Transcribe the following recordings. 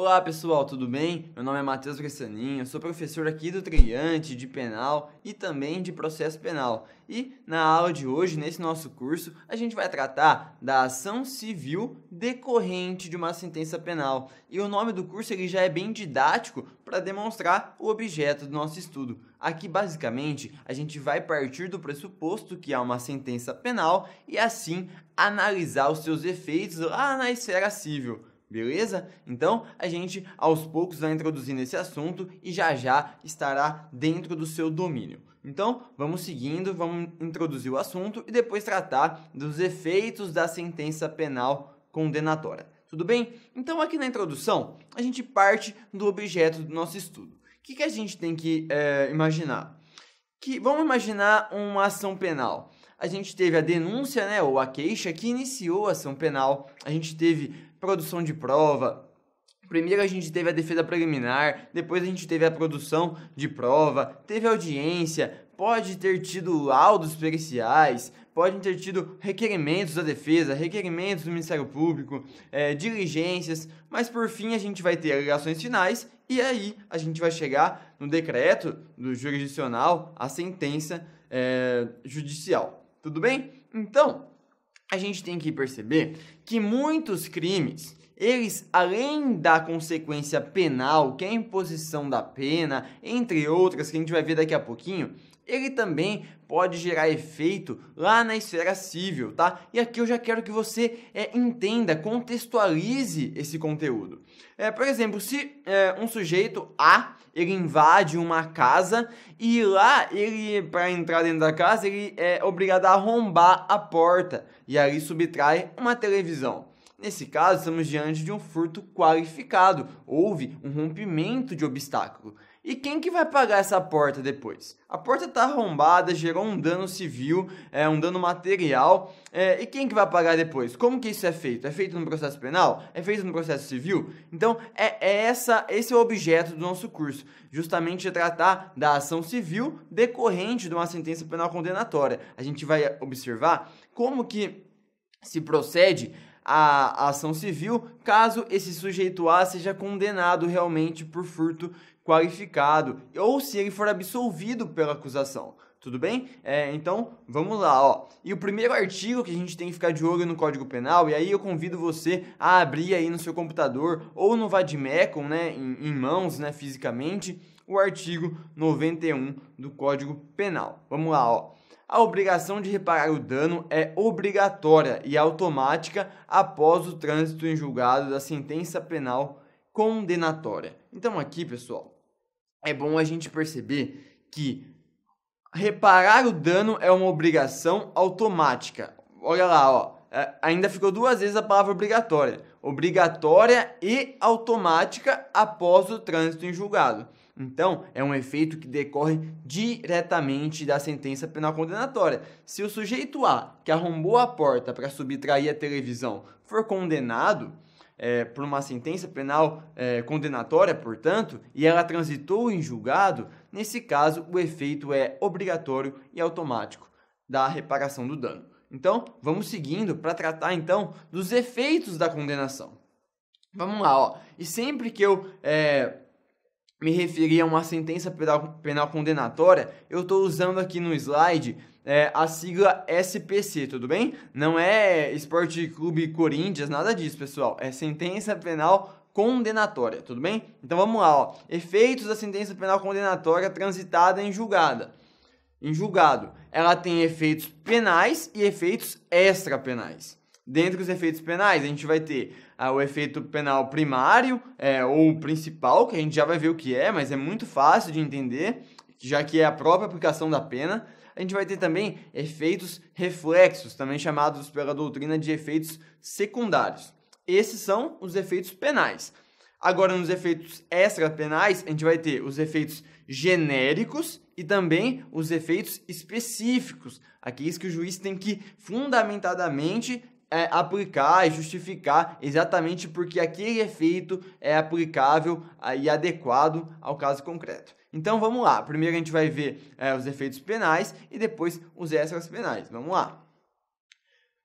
Olá pessoal, tudo bem? Meu nome é Matheus Gressaninho, sou professor aqui do Triante, de Penal e também de Processo Penal. E na aula de hoje, nesse nosso curso, a gente vai tratar da ação civil decorrente de uma sentença penal. E o nome do curso ele já é bem didático para demonstrar o objeto do nosso estudo. Aqui, basicamente, a gente vai partir do pressuposto que há uma sentença penal e assim analisar os seus efeitos lá ah, na esfera civil. Beleza? Então a gente aos poucos vai introduzindo esse assunto e já já estará dentro do seu domínio. Então vamos seguindo, vamos introduzir o assunto e depois tratar dos efeitos da sentença penal condenatória. Tudo bem? Então aqui na introdução a gente parte do objeto do nosso estudo. O que, que a gente tem que é, imaginar? Que vamos imaginar uma ação penal a gente teve a denúncia, né, ou a queixa que iniciou a ação penal, a gente teve produção de prova, Primeiro a gente teve a defesa preliminar, depois a gente teve a produção de prova, teve audiência, pode ter tido laudos periciais, pode ter tido requerimentos da defesa, requerimentos do Ministério Público, é, diligências, mas por fim a gente vai ter alegações finais e aí a gente vai chegar no decreto do jurisdicional, a sentença é, judicial tudo bem? Então, a gente tem que perceber que muitos crimes, eles além da consequência penal, que é a imposição da pena, entre outras que a gente vai ver daqui a pouquinho, ele também pode gerar efeito lá na esfera civil, tá? E aqui eu já quero que você é, entenda, contextualize esse conteúdo. É, por exemplo, se é, um sujeito A ele invade uma casa e lá ele, para entrar dentro da casa, ele é obrigado a arrombar a porta e ali subtrai uma televisão. Nesse caso, estamos diante de um furto qualificado. Houve um rompimento de obstáculo. E quem que vai pagar essa porta depois? A porta está arrombada, gerou um dano civil, é, um dano material. É, e quem que vai pagar depois? Como que isso é feito? É feito no processo penal? É feito no processo civil? Então, é, é essa, esse é o objeto do nosso curso. Justamente tratar da ação civil decorrente de uma sentença penal condenatória. A gente vai observar como que se procede a ação civil caso esse sujeito A seja condenado realmente por furto qualificado ou se ele for absolvido pela acusação. Tudo bem? É, então, vamos lá, ó. E o primeiro artigo que a gente tem que ficar de olho no Código Penal, e aí eu convido você a abrir aí no seu computador ou no Vadmecum, né, em, em mãos, né, fisicamente, o artigo 91 do Código Penal. Vamos lá, ó a obrigação de reparar o dano é obrigatória e automática após o trânsito em julgado da sentença penal condenatória. Então, aqui, pessoal, é bom a gente perceber que reparar o dano é uma obrigação automática. Olha lá, ó, é, ainda ficou duas vezes a palavra obrigatória. Obrigatória e automática após o trânsito em julgado. Então, é um efeito que decorre diretamente da sentença penal condenatória. Se o sujeito A, que arrombou a porta para subtrair a televisão, for condenado, é, por uma sentença penal é, condenatória, portanto, e ela transitou em julgado, nesse caso o efeito é obrigatório e automático da reparação do dano. Então, vamos seguindo para tratar então dos efeitos da condenação. Vamos lá, ó. E sempre que eu é, me referir a uma sentença penal, penal condenatória, eu estou usando aqui no slide é, a sigla SPC, tudo bem? Não é Esporte Clube Corinthians, nada disso, pessoal. É sentença penal condenatória, tudo bem? Então vamos lá, ó. Efeitos da sentença penal condenatória transitada em julgada. Em julgado, ela tem efeitos penais e efeitos extrapenais. Dentro dos efeitos penais, a gente vai ter ah, o efeito penal primário é, ou principal, que a gente já vai ver o que é, mas é muito fácil de entender, já que é a própria aplicação da pena. A gente vai ter também efeitos reflexos, também chamados pela doutrina de efeitos secundários. Esses são os efeitos penais. Agora, nos efeitos extrapenais, a gente vai ter os efeitos genéricos e também os efeitos específicos, aqueles que o juiz tem que fundamentadamente é, aplicar e justificar exatamente porque aquele efeito é aplicável ah, e adequado ao caso concreto. Então vamos lá. Primeiro a gente vai ver é, os efeitos penais e depois os extras penais. Vamos lá.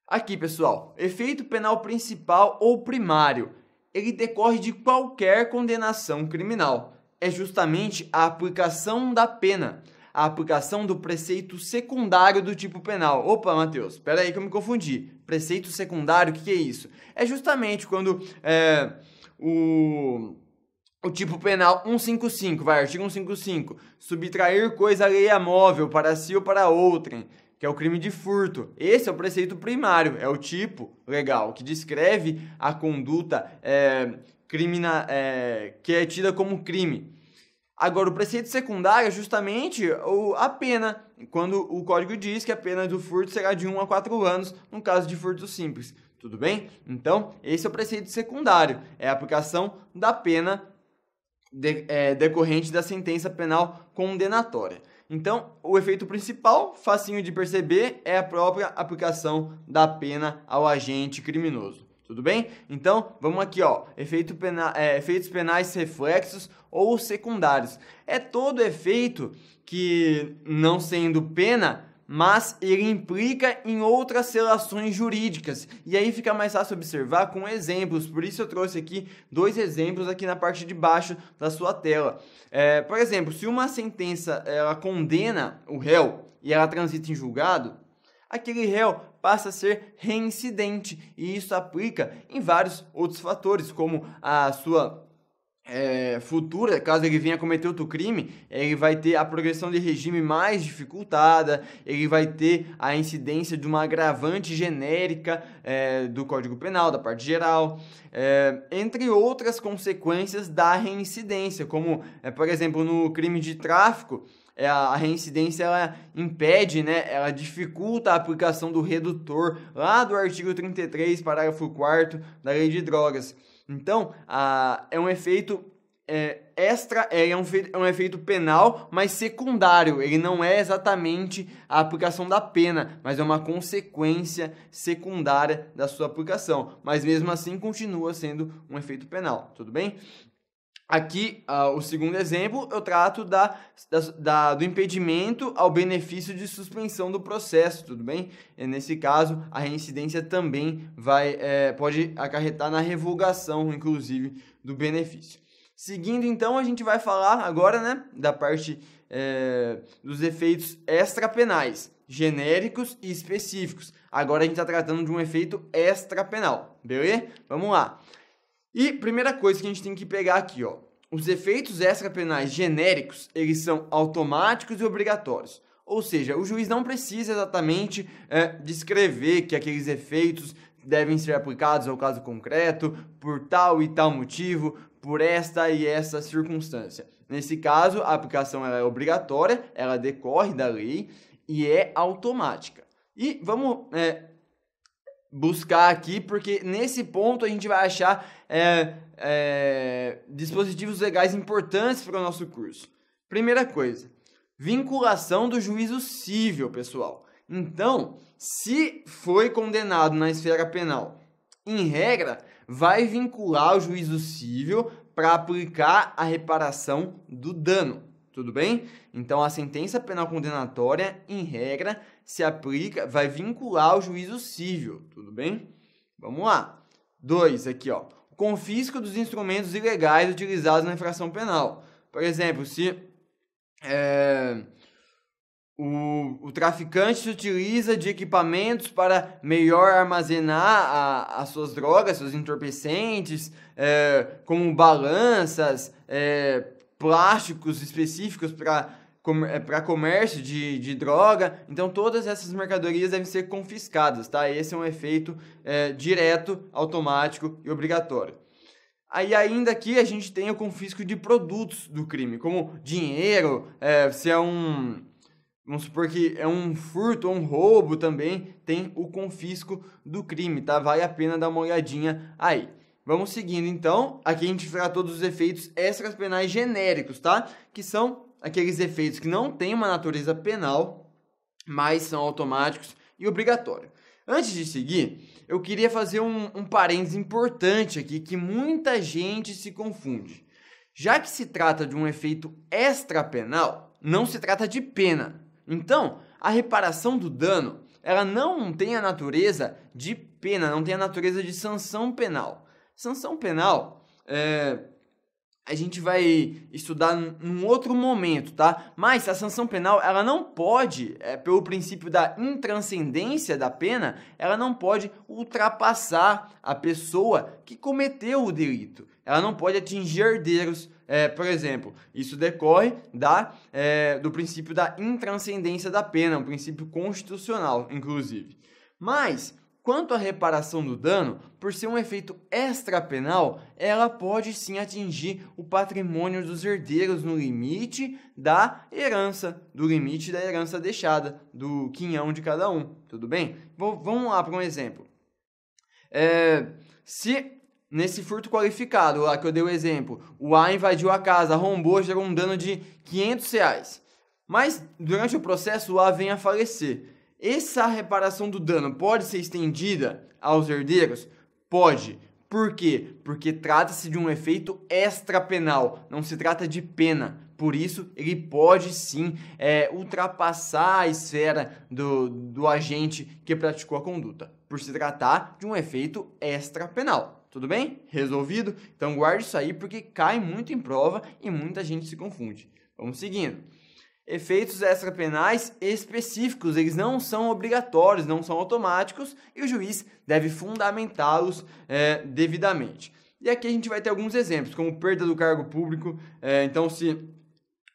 Aqui, pessoal, efeito penal principal ou primário, ele decorre de qualquer condenação criminal. É justamente a aplicação da pena a aplicação do preceito secundário do tipo penal. Opa, Matheus, peraí que eu me confundi. Preceito secundário, o que, que, é isso? É justamente quando é, o, o tipo penal 155, vai, artigo 155, subtrair coisa alheia móvel para si ou para outrem que é o crime de furto. Esse é o preceito primário, é o tipo legal, que descreve a conduta é, crimina, é, que é tida como crime. Agora, o preceito secundário é justamente a pena, quando o código diz que a pena do furto será de 1 a 4 anos, no caso de furto simples. Tudo bem? Então, esse é o preceito secundário, é a aplicação da pena de, é, decorrente da sentença penal condenatória. Então, o efeito principal, facinho de perceber, é a própria aplicação da pena ao agente criminoso. Tudo bem? Então, vamos aqui, ó. Efeito pena, é, efeitos penais reflexos ou secundários. É todo efeito que, não sendo pena, mas ele implica em outras relações jurídicas. E aí fica mais fácil observar com exemplos. Por isso eu trouxe aqui dois exemplos aqui na parte de baixo da sua tela. É, por exemplo, se uma sentença ela condena o réu e ela transita em julgado, aquele réu passa a ser reincidente, e isso aplica em vários outros fatores, como a sua é, futura, caso ele venha cometer outro crime, ele vai ter a progressão de regime mais dificultada, ele vai ter a incidência de uma agravante genérica é, do Código Penal, da parte geral, é, entre outras consequências da reincidência, como, é, por exemplo, no crime de tráfico é, a reincidência ela impede, né, ela dificulta a aplicação do redutor lá do artigo 33, parágrafo 4 da Lei de Drogas. Então, a, é um efeito é, extra, é, é, um, é um efeito penal, mas secundário. Ele não é exatamente a aplicação da pena, mas é uma consequência secundária da sua aplicação. Mas mesmo assim, continua sendo um efeito penal, tudo bem? Aqui, uh, o segundo exemplo, eu trato da, da, da, do impedimento ao benefício de suspensão do processo, tudo bem? E nesse caso, a reincidência também vai, é, pode acarretar na revogação, inclusive, do benefício. Seguindo, então, a gente vai falar agora né, da parte é, dos efeitos extrapenais, genéricos e específicos. Agora a gente está tratando de um efeito extrapenal, beleza? Vamos lá. E primeira coisa que a gente tem que pegar aqui, ó. Os efeitos extrapenais genéricos, eles são automáticos e obrigatórios. Ou seja, o juiz não precisa exatamente é, descrever que aqueles efeitos devem ser aplicados ao caso concreto por tal e tal motivo, por esta e esta circunstância. Nesse caso, a aplicação é obrigatória, ela decorre da lei e é automática. E vamos é, buscar aqui, porque nesse ponto a gente vai achar é, é, dispositivos legais importantes para o nosso curso. Primeira coisa, vinculação do juízo civil, pessoal. Então, se foi condenado na esfera penal, em regra, vai vincular o juízo civil para aplicar a reparação do dano. Tudo bem? Então, a sentença penal condenatória, em regra, se aplica, vai vincular ao juízo civil, tudo bem? Vamos lá. Dois aqui, ó. Confisco dos instrumentos ilegais utilizados na infração penal. Por exemplo, se é, o, o, traficante se utiliza de equipamentos para melhor armazenar a, as suas drogas, seus entorpecentes, é, como balanças, é, plásticos específicos para é, para comércio de, de droga. Então, todas essas mercadorias devem ser confiscadas, tá? Esse é um efeito é, direto, automático e obrigatório. Aí ainda aqui a gente tem o confisco de produtos do crime, como dinheiro, é, se é um... Vamos supor que é um furto ou um roubo também, tem o confisco do crime, tá? Vale a pena dar uma olhadinha aí. Vamos seguindo então, aqui a gente fará todos os efeitos extras penais genéricos, tá? Que são aqueles efeitos que não têm uma natureza penal, mas são automáticos e obrigatórios. Antes de seguir, eu queria fazer um, um parênteses importante aqui que muita gente se confunde. Já que se trata de um efeito extrapenal, não se trata de pena. Então, a reparação do dano, ela não tem a natureza de pena, não tem a natureza de sanção penal. Sanção penal é, a gente vai estudar num outro momento, tá? Mas a sanção penal, ela não pode, é, pelo princípio da intranscendência da pena, ela não pode ultrapassar a pessoa que cometeu o delito. Ela não pode atingir herdeiros, é, por exemplo. Isso decorre da, é, do princípio da intranscendência da pena, um princípio constitucional, inclusive. Mas Quanto à reparação do dano, por ser um efeito extrapenal, ela pode sim atingir o patrimônio dos herdeiros no limite da herança, do limite da herança deixada, do quinhão de cada um, tudo bem? Bom, vamos lá para um exemplo. É, se nesse furto qualificado lá que eu dei o exemplo, o A invadiu a casa, arrombou, gerou um dano de 500 reais. Mas durante o processo o A vem a falecer. Essa reparação do dano pode ser estendida aos herdeiros? Pode. Por quê? Porque trata-se de um efeito extrapenal, não se trata de pena. Por isso, ele pode sim é, ultrapassar a esfera do, do agente que praticou a conduta, por se tratar de um efeito extrapenal. Tudo bem? Resolvido? Então guarde isso aí porque cai muito em prova e muita gente se confunde. Vamos seguindo efeitos extrapenais específicos, eles não são obrigatórios, não são automáticos e o juiz deve fundamentá-los é, devidamente. E aqui a gente vai ter alguns exemplos, como perda do cargo público. É, então, se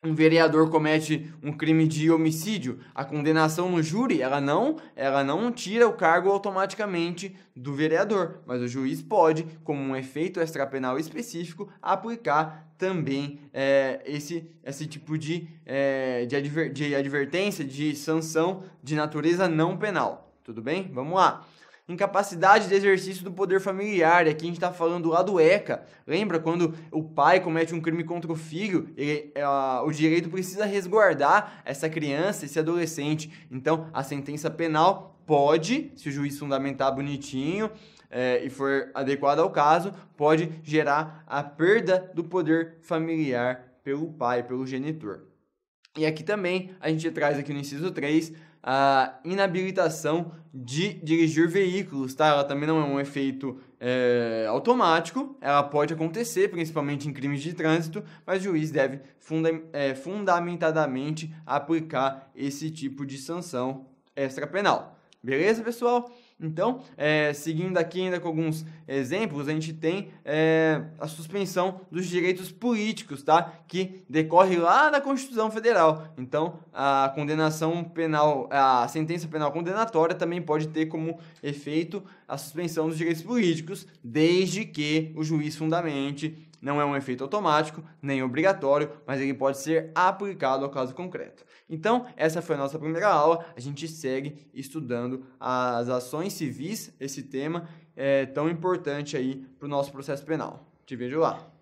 um vereador comete um crime de homicídio, a condenação no júri, ela não, ela não tira o cargo automaticamente do vereador, mas o juiz pode, como um efeito extrapenal específico, aplicar também é, esse, esse tipo de, é, de, adver, de advertência, de sanção de natureza não penal. Tudo bem? Vamos lá incapacidade de exercício do poder familiar. E aqui a gente está falando lá do ECA. Lembra quando o pai comete um crime contra o filho? Ele, uh, é, o direito precisa resguardar essa criança, esse adolescente. Então, a sentença penal pode, se o juiz fundamentar bonitinho é, e for adequada ao caso, pode gerar a perda do poder familiar pelo pai, pelo genitor. E aqui também a gente traz aqui no inciso 3 a inabilitação de dirigir veículos, tá? Ela também não é um efeito é, automático, ela pode acontecer, principalmente em crimes de trânsito, mas o juiz deve funda é, fundamentadamente aplicar esse tipo de sanção extrapenal. Beleza, pessoal? Então, é, seguindo aqui ainda com alguns exemplos, a gente tem é, a suspensão dos direitos políticos, tá? Que decorre lá da Constituição Federal. Então, a condenação penal, a sentença penal condenatória também pode ter como efeito a suspensão dos direitos políticos, desde que o juiz fundamente não é um efeito automático, nem obrigatório, mas ele pode ser aplicado ao caso concreto. Então, essa foi a nossa primeira aula. A gente segue estudando as ações civis, esse tema é tão importante aí para o nosso processo penal. Te vejo lá.